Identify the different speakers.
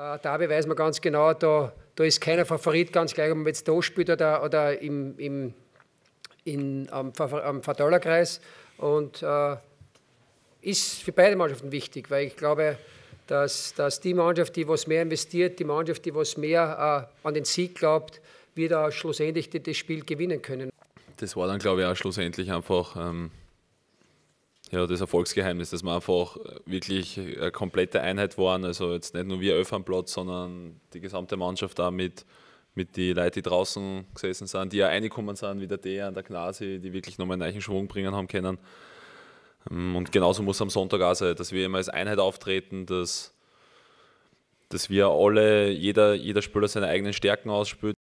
Speaker 1: Äh, da weiß man ganz genau, da, da ist keiner Favorit, ganz gleich, ob man jetzt da spielt oder, oder im, im, in, am, am Verteilerkreis. Und äh, ist für beide Mannschaften wichtig, weil ich glaube, dass, dass die Mannschaft, die was mehr investiert, die Mannschaft, die was mehr äh, an den Sieg glaubt, wird auch schlussendlich das Spiel gewinnen können.
Speaker 2: Das war dann, glaube ich, auch schlussendlich einfach ähm, ja, das Erfolgsgeheimnis, dass wir einfach äh, wirklich äh, eine komplette Einheit waren. Also jetzt nicht nur wir elf am Platz, sondern die gesamte Mannschaft da mit, mit den Leuten, die draußen gesessen sind, die ja reingekommen sind, wie der Dejan, der Gnasi, die wirklich nochmal einen neuen Schwung bringen haben können. Ähm, und genauso muss es am Sonntag auch sein, dass wir immer als Einheit auftreten, dass, dass wir alle, jeder, jeder Spieler seine eigenen Stärken ausspielt.